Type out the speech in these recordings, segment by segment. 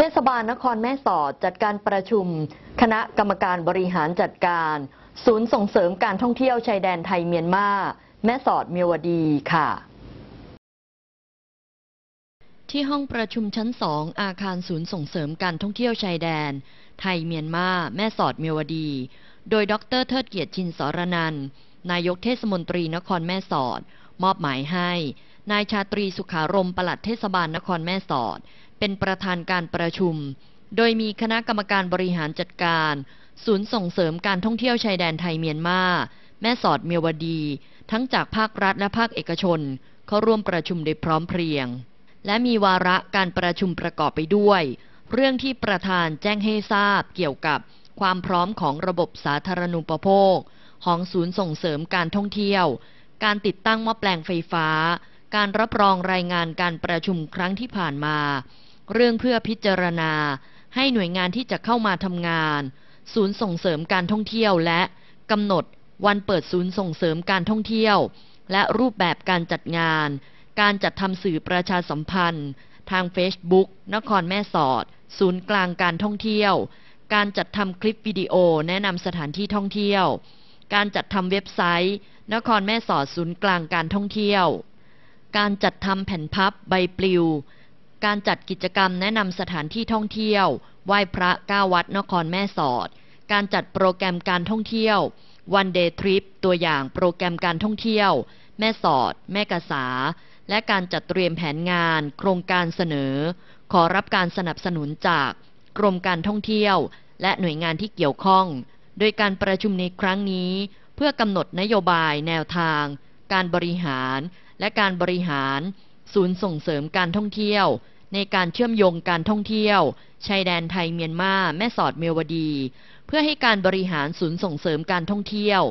เทศบาลนครแม่สอดจัดการประชุม คณะกรรมการบริหารจัดการ ศูนย์ส่งเสริมการท่องเที่ยวชายแดนไทยเมียนมาแม่สอดเมียวดีค่ะ ที่ห้องประชุมชั้นสองอาคารศูนย์ส่งเสริมการท่องเที่ยวชายแดน ไทยเมียนมาแม่สอดเมียวดี โดยดร เทิดเกียรติชินสรนันนายกเทศมนตรีนครแม่สอด มอบหมายให้ นายชาตรีสุขารมปลัดเทศบาลนครแม่สอดเป็นประธานการประชุม โดยมีคณะกรรมการบริหารจัดการ ศูนย์ส่งเสริมการท่องเที่ยวชายแดนไทยเมียนมา แม่สอดเมียวดีทั้งจากภาครัฐและภาคเอกชน เข้าร่วมประชุมโดยพร้อมเพรียง และมีวาระการประชุมประกอบไปด้วย เรื่องที่ประธานแจ้งให้ทราบเกี่ยวกับความพร้อมของระบบสาธารณูปโภคของศูนย์ส่งเสริมการท่องเที่ยว การติดตั้งมอแปลงไฟฟ้า การรับรองรายงานการประชุมครั้งที่ผ่านมาเรื่องเพื่อพิจารณา ให้หน่วยงานที่จะเข้ามาทำงาน ศูนย์ส่งเสริมการท่องเที่ยวและกำหนดวันเปิดศูนย์ส่งเสริมการท่องเที่ยว และรูปแบบการจัดงาน การจัดทำสื่อประชาสัมพันธ์ ทางเฟซบุ๊กนครแม่สอด ศูนย์กลางการท่องเที่ยว การจัดทำคลิปวิดีโอ แนะนำสถานที่ท่องเที่ยว การจัดทำเว็บไซต์ นครแม่สอดศูนย์กลางการท่องเที่ยว การจัดทำแผ่นพับใบปลิวการจัดกิจกรรมแนะนำสถานที่ท่องเที่ยวไหว้พระก้าวัดนครแม่สอด การจัดโปรแกรมการท่องเที่ยว วันเดย์ทริปตัวอย่างโปรแกรมการท่องเที่ยว แม่สอด แม่กะสาและการจัดเตรียมแผนงาน โครงการเสนอ ขอรับการสนับสนุนจากกรมการท่องเที่ยว และหน่วยงานที่เกี่ยวข้อง โดยการประชุมในครั้งนี้ เพื่อกำหนดนโยบายแนวทาง การบริหารและการบริหารศูนย์ส่งเสริมการท่องเที่ยวในการเชื่อมโยงการท่องเที่ยวชายแดนไทยเมียนมาแม่สอดเมียวดี เพื่อให้การบริหารศูนย์ส่งเสริมการท่องเที่ยว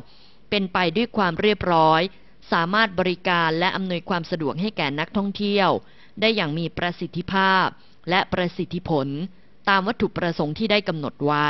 เป็นไปด้วยความเรียบร้อย สามารถบริการและอำนวยความสะดวกให้แก่นักท่องเที่ยว ได้อย่างมีประสิทธิภาพและประสิทธิผล ตามวัตถุประสงค์ที่ได้กำหนดไว้